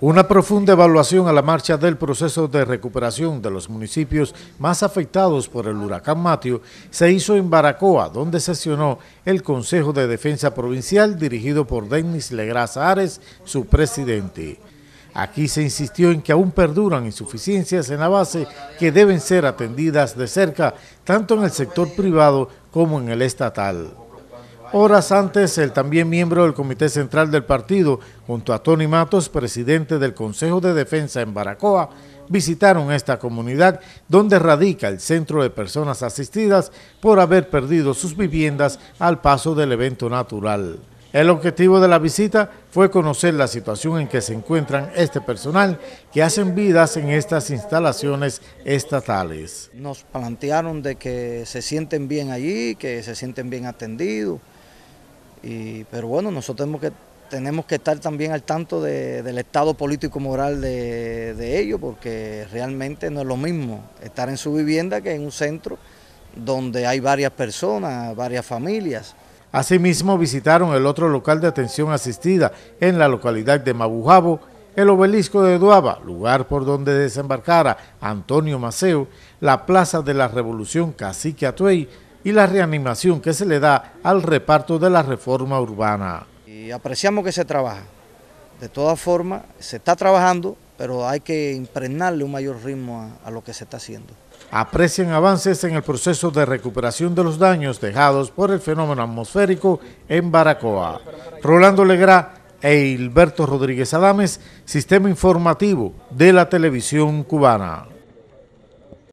Una profunda evaluación a la marcha del proceso de recuperación de los municipios más afectados por el huracán Matio se hizo en Baracoa, donde sesionó el Consejo de Defensa Provincial dirigido por Denis Legras Ares, su presidente. Aquí se insistió en que aún perduran insuficiencias en la base que deben ser atendidas de cerca, tanto en el sector privado como en el estatal. Horas antes, el también miembro del Comité Central del Partido, junto a Tony Matos, presidente del Consejo de Defensa en Baracoa, visitaron esta comunidad donde radica el centro de personas asistidas por haber perdido sus viviendas al paso del evento natural. El objetivo de la visita fue conocer la situación en que se encuentran este personal que hacen vidas en estas instalaciones estatales. Nos plantearon de que se sienten bien allí, que se sienten bien atendidos, pero bueno, nosotros tenemos que, estar también al tanto del estado político-moral de, ellos, porque realmente no es lo mismo estar en su vivienda que en un centro donde hay varias personas, varias familias. Asimismo, visitaron el otro local de atención asistida en la localidad de Mabujabo, el obelisco de Duaba, lugar por donde desembarcara Antonio Maceo, la Plaza de la Revolución Cacique Atuey, y la reanimación que se le da al reparto de la reforma urbana. Y apreciamos que se trabaja. De todas formas, se está trabajando, pero hay que impregnarle un mayor ritmo a, lo que se está haciendo. Aprecian avances en el proceso de recuperación de los daños dejados por el fenómeno atmosférico en Baracoa. Rolando Legra e Hilberto Rodríguez Adames, Sistema Informativo de la Televisión Cubana.